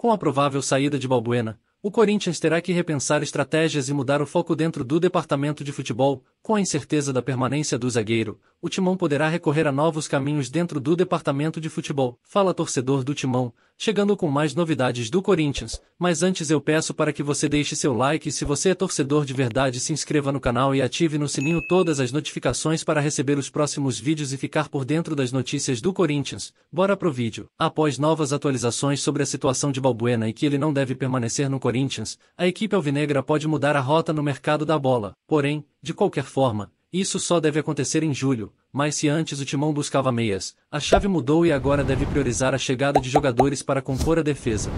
com a provável saída de Balbuena, o Corinthians terá que repensar estratégias e mudar o foco dentro do departamento de futebol. Com a incerteza da permanência do zagueiro, o Timão poderá recorrer a novos caminhos dentro do departamento de futebol. Fala torcedor do Timão, chegando com mais novidades do Corinthians, mas antes eu peço para que você deixe seu like e se você é torcedor de verdade se inscreva no canal e ative no sininho todas as notificações para receber os próximos vídeos e ficar por dentro das notícias do Corinthians. Bora pro vídeo. Após novas atualizações sobre a situação de Balbuena e que ele não deve permanecer no Corinthians, a equipe alvinegra pode mudar a rota no mercado da bola. Porém, de qualquer forma, isso só deve acontecer em julho, mas se antes o timão buscava meias, a chave mudou e agora deve priorizar a chegada de jogadores para compor a defesa.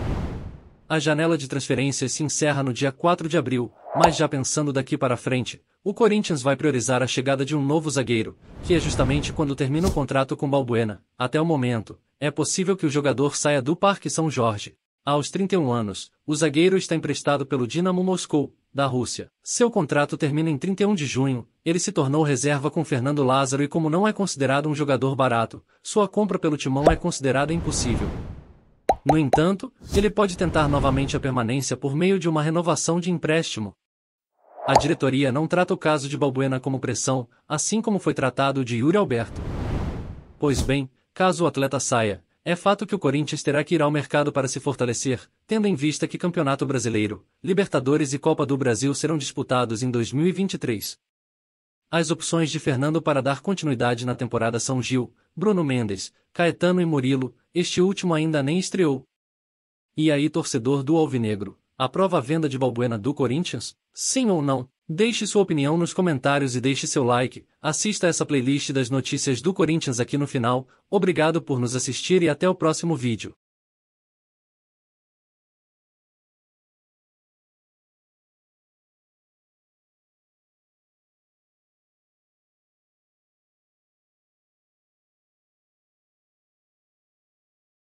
A janela de transferências se encerra no dia 4 de abril, mas já pensando daqui para frente, o Corinthians vai priorizar a chegada de um novo zagueiro, que é justamente quando termina o contrato com Balbuena. Até o momento, é possível que o jogador saia do Parque São Jorge. Aos 31 anos, o zagueiro está emprestado pelo Dinamo Moscou, da Rússia. Seu contrato termina em 31 de junho, ele se tornou reserva com Fernando Lázaro e como não é considerado um jogador barato, sua compra pelo timão é considerada impossível. No entanto, ele pode tentar novamente a permanência por meio de uma renovação de empréstimo. A diretoria não trata o caso de Balbuena como pressão, assim como foi tratado de Yuri Alberto. Pois bem, caso o atleta saia, é fato que o Corinthians terá que ir ao mercado para se fortalecer, tendo em vista que Campeonato Brasileiro, Libertadores e Copa do Brasil serão disputados em 2023. As opções de Fernando para dar continuidade na temporada são Gil, Bruno Mendes, Caetano e Murilo, este último ainda nem estreou. E aí, torcedor do Alvinegro, aprova a venda de Balbuena do Corinthians? Sim ou não? Deixe sua opinião nos comentários e deixe seu like, assista essa playlist das notícias do Corinthians aqui no final, obrigado por nos assistir e até o próximo vídeo.